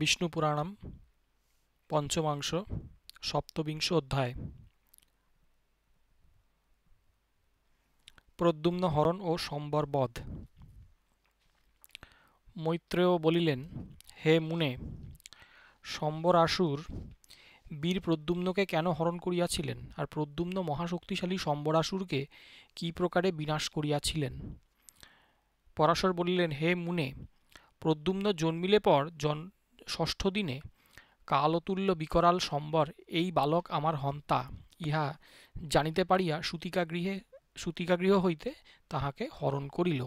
বিষ্ণুপুরাণম পঞ্চমাংশ সপ্তবিংশ অধ্যায় প্রদ্যুম্ন হরণ ও সম্বর বধ মৈত্রেয় বলিলেন হে মুনে সম্বর আসুর বীর প্রদ্যুম্নকে কেন হরণ করিয়াছিলেন আর প্রদ্যুম্ন মহাশক্তিশালী সম্বরাসুরকে কি প্রকারে বিনাশ করিয়াছিলেন পরাশর বলিলেন হে মুনে প্রদ্যুম্ন জন্মিলে পর জন ষষ্ঠ দিনে কালতুল্য বিকরাল সম্বর এই বালক আমার হন্তা ইহা জানিতে পারিয়া সুতিকাগৃহে সুতিকাগৃহ হইতে তাহাকে হরণ করিল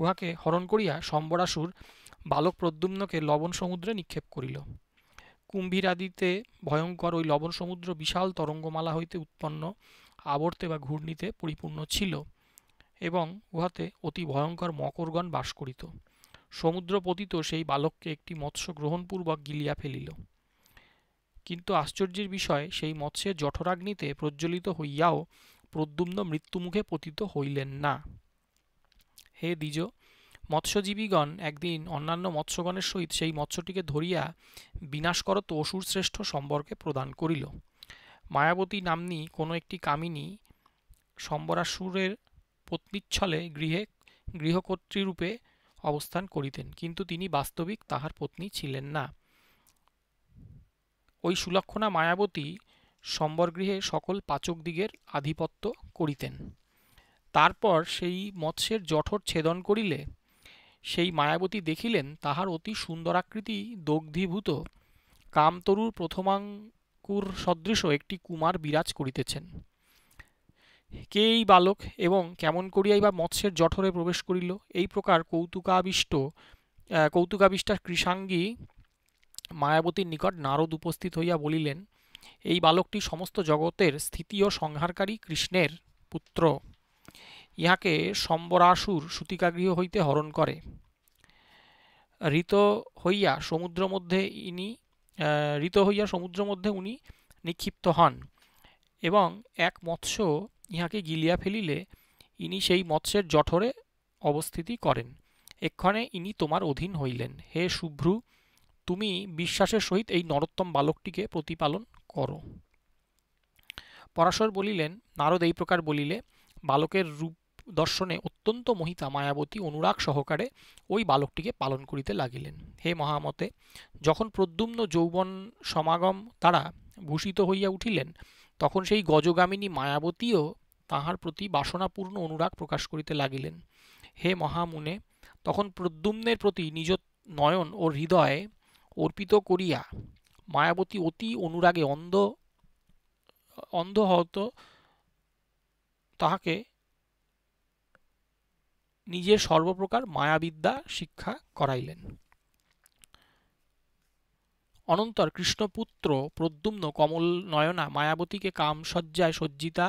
উহাকে হরণ করিয়া সম্বরাসুর বালক প্রদ্যুম্নকে লবণ সমুদ্রে নিক্ষেপ করিল কুম্ভীরাদিতে ভয়ঙ্কর ওই লবণ সমুদ্র বিশাল তরঙ্গমালা হইতে উৎপন্ন আবর্তে বা ঘূর্ণিতে পরিপূর্ণ ছিল এবং উহাতে অতি ভয়ঙ্কর মকরগণ বাস করিত সমুদ্রপতিত সেই বালককে একটি মৎস্য গ্রহণপূর্বক গিলিয়া ফেলিল কিন্তু আশ্চর্যের বিষয় সেই মৎস্যে জঠরাগ্নিতে প্রজ্বলিত হইয়াও প্রদ্যুম্ন মৃত্যুমুখে পতিত হইলেন না হে দ্বিজ মৎস্যজীবীগণ একদিন অন্যান্য মৎস্যগণের সহিত সেই মৎস্যটিকে ধরিয়া বিনাশ করত অসুরশ্রেষ্ঠ সম্পর্কে প্রদান করিল মায়াবতী নাম্নী কোনো একটি কামিনী সম্বরাসুরের পত্নীচ্ছলে গৃহে গৃহকর্ত্রীরূপে অবস্থান করিতেন কিন্তু তিনি বাস্তবিক তাহার পত্নী ছিলেন না ওই সুলক্ষণা মায়াবতী সম্বরগৃহে সকল পাচকদিগের আধিপত্য করিতেন তারপর সেই মৎস্যের জঠর ছেদন করিলে সেই মায়াবতী দেখিলেন তাহার অতি সুন্দরাকৃতি দগ্ধীভূত কামতরুর প্রথমাঙ্কুর সদৃশ একটি কুমার বিরাজ করিতেছেন কে এই বালক এবং কেমন করিয়াই বা মৎস্যের জঠরে প্রবেশ করিল এই প্রকার কৌতুকাবিষ্ট কৌতুকাবিষ্টার কৃষাঙ্গী মায়াবতীর নিকট নারদ উপস্থিত হইয়া বলিলেন এই বালকটি সমস্ত জগতের স্থিতি ও সংহারকারী কৃষ্ণের পুত্র ইহাকে সম্বরাসুর সুতিকাগৃহ হইতে হরণ করে ঋত হইয়া সমুদ্র মধ্যে ইনি ঋত হইয়া সমুদ্র মধ্যে উনি নিক্ষিপ্ত হন এবং এক মৎস্য ইহাকে গিলিয়া ফেলিলে ইনি সেই মৎস্যের জঠরে অবস্থিতি করেন এক্ষণে ইনি তোমার অধীন হইলেন হে শুভ্রু তুমি বিশ্বাসের সহিত এই নরোত্তম বালকটিকে প্রতিপালন করো পরাশর বলিলেন নারদ এই প্রকার বলিলে বালকের রূপ দর্শনে অত্যন্ত মহিতা মায়াবতী অনুরাগ সহকারে ওই বালকটিকে পালন করিতে লাগিলেন হে মহামতে যখন প্রদ্যুম্ন যৌবন সমাগম তারা ভূষিত হইয়া উঠিলেন তখন সেই গজগামিনী মায়াবতীও তাহার প্রতি বাসনাপূর্ণ অনুরাগ প্রকাশ করিতে লাগিলেন হে মহামুনে তখন প্রদ্যুম্নের প্রতি নিজ নয়ন ও হৃদয়ে অর্পিত করিয়া মায়াবতী অতি অনুরাগে অন্ধ অন্ধ হত তাহাকে নিজের সর্বপ্রকার মায়াবিদ্যা শিক্ষা করাইলেন অনন্তর কৃষ্ণপুত্র প্রদ্যুম্ন কমল নয়না মায়াবতীকে কামসজ্জায় সজ্জিতা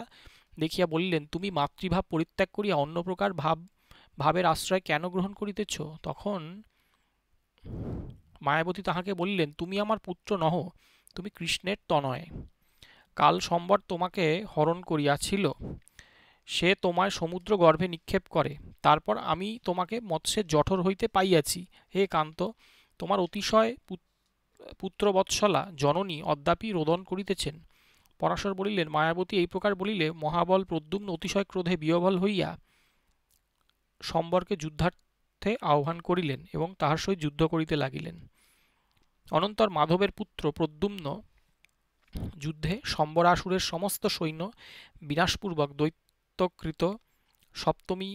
দেখিয়া বলিলেন তুমি মাতৃভাব পরিত্যাগ করিয়া অন্য প্রকার ভাব ভাবের আশ্রয় কেন গ্রহণ করিতেছ তখন মায়াবতী তাহাকে বলিলেন তুমি আমার পুত্র নহ তুমি কৃষ্ণের তনয় কাল সম্বর তোমাকে হরণ করিয়াছিল সে তোমায় সমুদ্র গর্ভে নিক্ষেপ করে তারপর আমি তোমাকে মৎস্যের জঠর হইতে পাইয়াছি হে কান্ত তোমার অতিশয় পুত্র পুত্রবৎসলা জননী অদ্যাপি রোদন করিতেছেন পরাশর বলিলেন মায়াবতী এই প্রকার বলিলে মহাবল প্রদ্যুম্ন অতিশয় ক্রোধে বিয়বল হইয়া সম্বরকে যুদ্ধার্থে আহ্বান করিলেন এবং তাহার সহিত যুদ্ধ করিতে লাগিলেন অনন্তর মাধবের পুত্র প্রদ্যুম্ন যুদ্ধে সম্বরাসুরের সমস্ত সৈন্য বিনাশপূর্বক দৈত্যকৃত সপ্তমী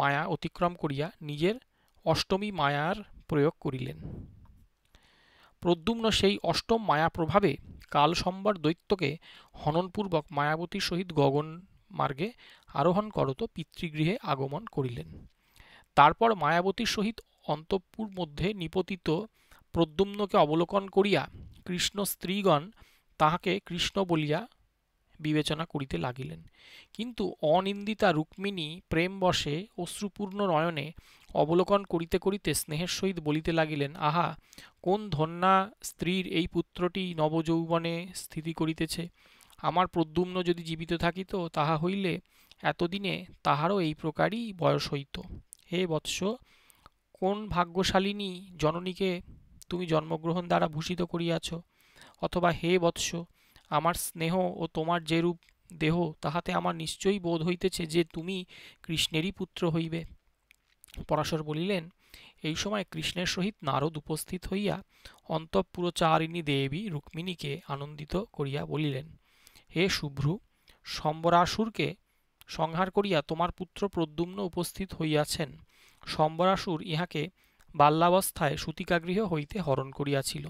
মায়া অতিক্রম করিয়া নিজের অষ্টমী মায়ার প্রয়োগ করিলেন প্রদ্যুম্ন সেই অষ্টম মায়া প্রভাবে কাল সোমবার দৈত্যকে হননপূর্বক মায়াবতীর সহিত গগন মার্গে আরোহণ করত পিতৃগৃহে আগমন করিলেন তারপর মায়াবতীর সহিত অন্তঃপুর মধ্যে নিপতিত প্রদ্যুম্নকে অবলোকন করিয়া কৃষ্ণ স্ত্রীগণ তাহাকে কৃষ্ণ বলিয়া বিবেচনা করিতে লাগিলেন কিন্তু অনিন্দিতা রুক্মিণী প্রেমবশে অশ্রুপূর্ণ নয়নে অবলোকন করিতে করিতে স্নেহের সহিত বলিতে লাগিলেন আহা কোন ধন্যা স্ত্রীর এই পুত্রটি নবযৌবনে স্থিতি করিতেছে আমার প্রদ্যুম্ন যদি জীবিত থাকিত তাহা হইলে এতদিনে তাহারও এই প্রকারই বয়স হইত হে বৎস কোন ভাগ্যশালিনী জননীকে তুমি জন্মগ্রহণ দ্বারা ভূষিত করিয়াছ অথবা হে বৎস আমার স্নেহ ও তোমার যেরূপ দেহ তাহাতে আমার নিশ্চয়ই বোধ হইতেছে যে তুমি কৃষ্ণেরই পুত্র হইবে পরাশর বলিলেন এই সময় কৃষ্ণের সহিত নারদ উপস্থিত হইয়া অন্তঃপুরচারিণী দেবী রুক্মিণীকে আনন্দিত করিয়া বলিলেন হে শুভ্রু সম্বরাসুরকে সংহার করিয়া তোমার পুত্র প্রদ্যুম্ন উপস্থিত হইয়াছেন সম্বরাসুর ইহাকে বাল্যাবস্থায় সুতিকাগৃহ হইতে হরণ করিয়াছিল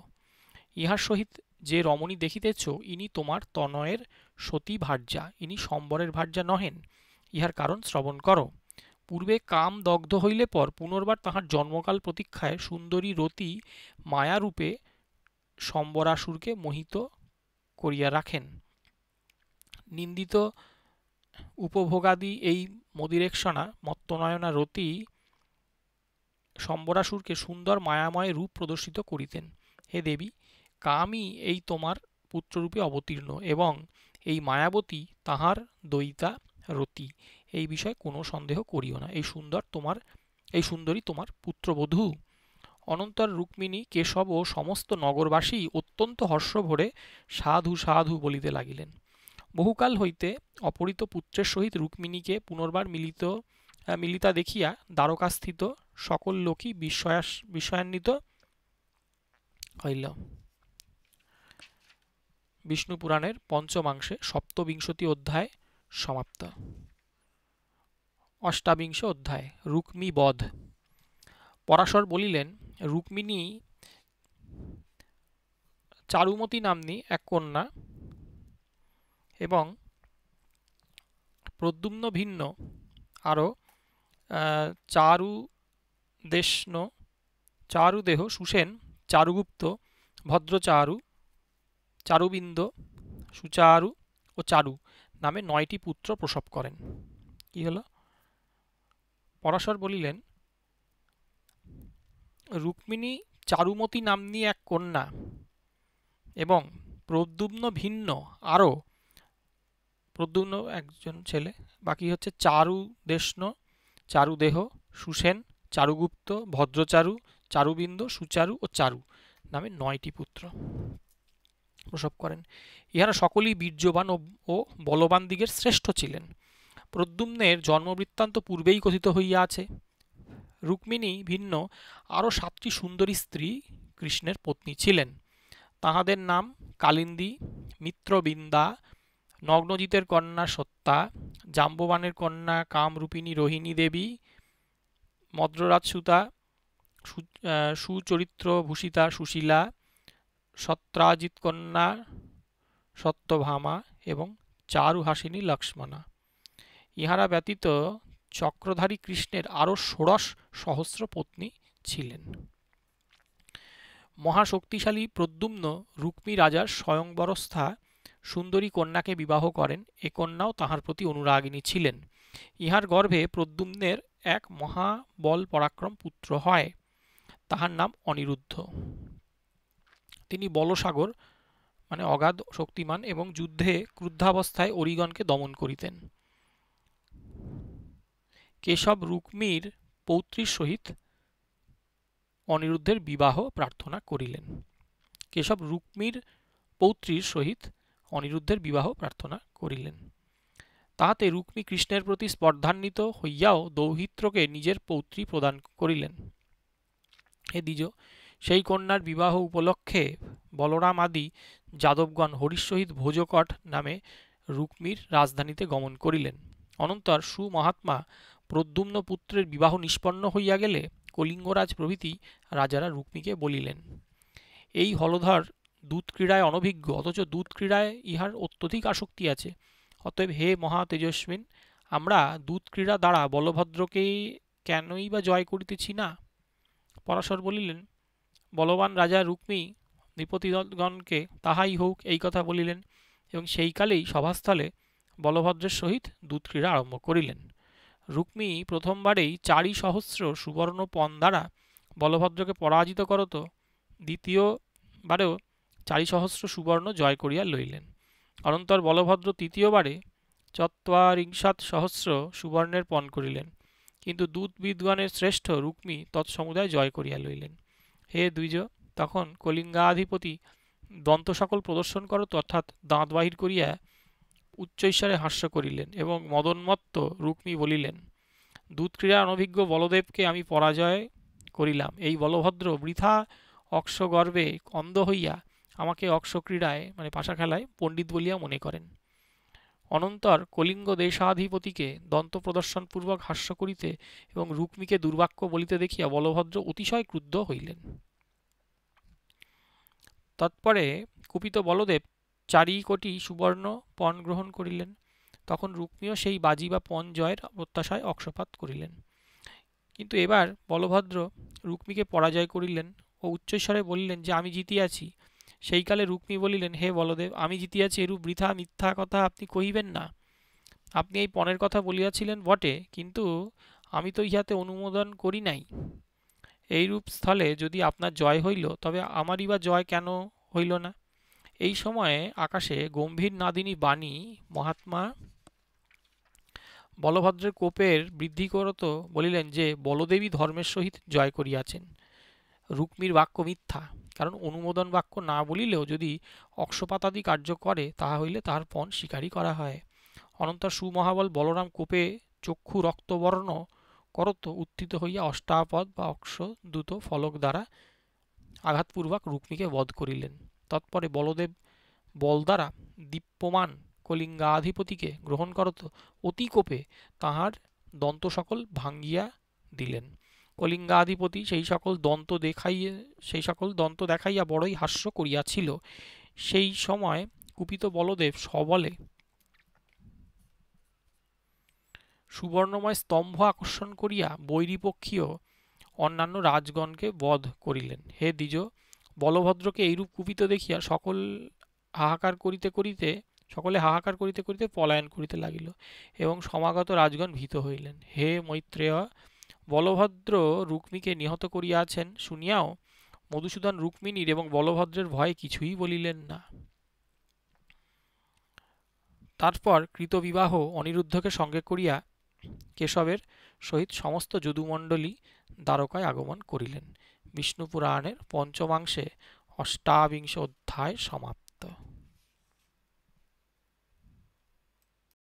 ইহার সহিত যে রমণী দেখিতেছ ইনি তোমার তনয়ের সতী ভার্যা ইনি সম্বরের ভার্যা নহেন ইহার কারণ শ্রবণ করো পূর্বে কাম দগ্ধ হইলে পর পুনর্বার তাহার জন্মকাল প্রতীক্ষায় সুন্দরী রতি মায়ারূপে সম্বরাসুরকে মোহিত করিয়া রাখেন নিন্দিত উপভোগাদি এই মদিরেক্ষণা মত্তনয়না রতি সম্বরাসুরকে সুন্দর মায়াময় রূপ প্রদর্শিত করিতেন হে দেবী কামই এই তোমার পুত্ররূপে অবতীর্ণ এবং এই মায়াবতী তাহার দয়িতা রতি এই বিষয়ে কোনো সন্দেহ করিও না এই সুন্দর তোমার এই সুন্দরী তোমার পুত্রবধূ অনন্তর রুক্মিণী কেশব ও সমস্ত নগরবাসী অত্যন্ত হর্ষভরে সাধু সাধু বলিতে লাগিলেন বহুকাল হইতে অপরিত পুত্রের সহিত রুক্মিণীকে পুনর্বার মিলিত মিলিতা দেখিয়া দ্বারকাস্থিত সকল লোকই বিস্ময়াস বিস্ময়ান্বিত হইল বিষ্ণু পুরাণের পঞ্চমাংশে সপ্তবিংশতি অধ্যায় সমাপ্ত অষ্টাবিংশ অধ্যায় রুক্মি বধ পরাশর বলিলেন রুক্মিণী চারুমতি নাম্নী এক কন্যা এবং প্রদ্যুম্ন ভিন্ন আরও চারু দেশন চারুদেহ সুসেন চারুগুপ্ত ভদ্রচারু চারুবিন্দ সুচারু ও চারু নামে নয়টি পুত্র প্রসব করেন কি হলো পরাশর বলিলেন রুক্মিণী চারুমতী নাম্নী এক কন্যা এবং প্রদ্যুম্ন ভিন্ন আরও প্রদ্যুম্ন একজন ছেলে বাকি হচ্ছে চারু দেশন চারুদেহ সুসেন চারুগুপ্ত ভদ্রচারু চারুবিন্দ সুচারু ও চারু নামে নয়টি পুত্র প্রসব করেন ইহারা সকলেই বীর্যবান ও বলবান দিগের শ্রেষ্ঠ ছিলেন প্রদ্যুম্নের জন্মবৃত্তান্ত পূর্বেই কথিত হইয়া আছে রুক্মিণী ভিন্ন আরও সাতটি সুন্দরী স্ত্রী কৃষ্ণের পত্নী ছিলেন তাহাদের নাম কালিন্দী মিত্রবিন্দা নগ্নজিতের কন্যা সত্তা জাম্ববানের কন্যা কামরূপিণী রোহিণী দেবী মদ্ররাজসুতা সুচরিত্র ভূষিতা সুশীলা সত্রাজিৎ কন্যা সত্যভামা এবং চারুহাসিনী লক্ষ্মণা ইহারা ব্যতীত চক্রধারী কৃষ্ণের আরও ষোড়শ সহস্র পত্নী ছিলেন মহাশক্তিশালী প্রদ্যুম্ন রুক্মী রাজার স্বয়ংবরস্থা সুন্দরী কন্যাকে বিবাহ করেন এ কন্যাও তাহার প্রতি অনুরাগিনী ছিলেন ইহার গর্ভে প্রদ্যুম্নের এক মহাবল পরাক্রম পুত্র হয় তাহার নাম অনিরুদ্ধ তিনি বলসাগর মানে অগাধ শক্তিমান এবং যুদ্ধে ক্রুদ্ধাবস্থায় অরিগণকে দমন করিতেন কেশব রুক্মির পৌত্রীর সহিত অনিরুদ্ধের বিবাহ প্রার্থনা করিলেন কেশব রুক্মীর পৌত্রীর সহিত অনিরুদ্ধের বিবাহ প্রার্থনা করিলেন তাহাতে রুক্মী কৃষ্ণের প্রতি স্পর্ধান্বিত হইয়াও দৌহিত্রকে নিজের পৌত্রী প্রদান করিলেন হে দ্বিজ সেই কন্যার বিবাহ উপলক্ষে বলরাম আদি যাদবগণ হরিশ সহিত ভোজকট নামে রুক্মির রাজধানীতে গমন করিলেন অনন্তর সুমহাত্মা প্রদ্যুম্ন পুত্রের বিবাহ নিষ্পন্ন হইয়া গেলে কলিঙ্গরাজ প্রভৃতি রাজারা রুক্মীকে বলিলেন এই হলধর ক্রীড়ায় অনভিজ্ঞ অথচ দুধ ক্রীড়ায় ইহার অত্যধিক আসক্তি আছে অতএব হে মহা তেজস্বিন আমরা ক্রীড়া দ্বারা বলভদ্রকে কেনই বা জয় করিতেছি না পরাশর বলিলেন বলবান রাজা রুক্মী নৃপতিগণকে তাহাই হোক এই কথা বলিলেন এবং সেইকালেই সভাস্থলে বলভদ্রের সহিত দুধক্রীড়া আরম্ভ করিলেন রুক্মী প্রথমবারেই চারি সহস্র সুবর্ণ পণ দ্বারা বলভদ্রকে পরাজিত করত দ্বিতীয়বারেও চারি সহস্র সুবর্ণ জয় করিয়া লইলেন অনন্তর বলভদ্র তৃতীয়বারে চত্বারিংসাত সহস্র সুবর্ণের পণ করিলেন কিন্তু দূতবিদগণের শ্রেষ্ঠ রুক্মি তৎসমুদায় জয় করিয়া লইলেন হে দ্বিজ তখন কলিঙ্গাধিপতি দন্ত সকল প্রদর্শন করত অর্থাৎ দাঁত বাহির করিয়া উচ্চৈস্বরে হাস্য করিলেন এবং মদনমত্ত রুক্মী বলিলেন দুধক্রীড়া অনভিজ্ঞ বলদেবকে আমি পরাজয় করিলাম এই বলভদ্র বৃথা অক্ষগর্বে অন্ধ হইয়া আমাকে অক্ষক্রীড়ায় মানে পাশা খেলায় পণ্ডিত বলিয়া মনে করেন অনন্তর কলিঙ্গ দেশাধিপতিকে দন্ত প্রদর্শনপূর্বক হাস্য করিতে এবং রুক্মিকে দুর্বাক্য বলিতে দেখিয়া বলভদ্র অতিশয় ক্রুদ্ধ হইলেন তৎপরে কুপিত বলদেব চারি কোটি সুবর্ণ পণ গ্রহণ করিলেন তখন রুক্মিও সেই বাজি বা পণ জয়ের প্রত্যাশায় অক্ষপাত করিলেন কিন্তু এবার বলভদ্র রুক্মিকে পরাজয় করিলেন ও উচ্চস্বরে বলিলেন যে আমি জিতিয়াছি সেইকালে রুক্মি বলিলেন হে বলদেব আমি জিতিয়াছি এরূপ বৃথা মিথ্যা কথা আপনি কহিবেন না আপনি এই পণের কথা বলিয়াছিলেন বটে কিন্তু আমি তো ইহাতে অনুমোদন করি নাই এইরূপ স্থলে যদি আপনার জয় হইল তবে আমারই বা জয় কেন হইল না এই সময়ে আকাশে গম্ভীর নাদিনী বাণী মহাত্মা বলভদ্রের কোপের বৃদ্ধি করত বলিলেন যে বলদেবী ধর্মের সহিত জয় করিয়াছেন রুক্মীর বাক্য মিথ্যা কারণ অনুমোদন বাক্য না বলিলেও যদি অক্ষপাতাদি কার্য করে তাহা হইলে তাহার পণ শিকারই করা হয় অনন্তর সুমহাবল বলরাম কোপে চক্ষু রক্তবর্ণ করত উত্থিত হইয়া অষ্টাপদ বা অক্ষ দ্রুত ফলক দ্বারা আঘাতপূর্বক রুক্মীকে বধ করিলেন তৎপরে বলদেব বল দ্বারা দীপ্যমান কলিঙ্গাধিপতিকে গ্রহণ করত অতি কোপে তাহার দন্ত সকল ভাঙ্গিয়া দিলেন কলিঙ্গাধিপতি সেই সকল দন্ত দেখাইয়ে সেই সকল দন্ত দেখাইয়া বড়ই হাস্য করিয়াছিল সেই সময় কুপিত বলদেব সবলে সুবর্ণময় স্তম্ভ আকর্ষণ করিয়া বৈরীপক্ষীয় অন্যান্য রাজগণকে বধ করিলেন হে দ্বিজ বলভদ্রকে এইরূপ কুপিত দেখিয়া সকল হাহাকার করিতে করিতে সকলে হাহাকার করিতে করিতে পলায়ন করিতে লাগিল এবং সমাগত রাজগণ ভীত হইলেন হে মৈত্রেয় বলভদ্র রুক্মিকে নিহত করিয়াছেন শুনিয়াও মধুসূদন রুক্মিণীর এবং বলভদ্রের ভয়ে কিছুই বলিলেন না তারপর কৃতবিবাহ অনিরুদ্ধকে সঙ্গে করিয়া কেশবের সহিত সমস্ত যদুমণ্ডলী দ্বারকায় আগমন করিলেন বিষ্ণু পুরাণের পঞ্চমাংশে অষ্টাবিংশ অধ্যায় সমাপ্ত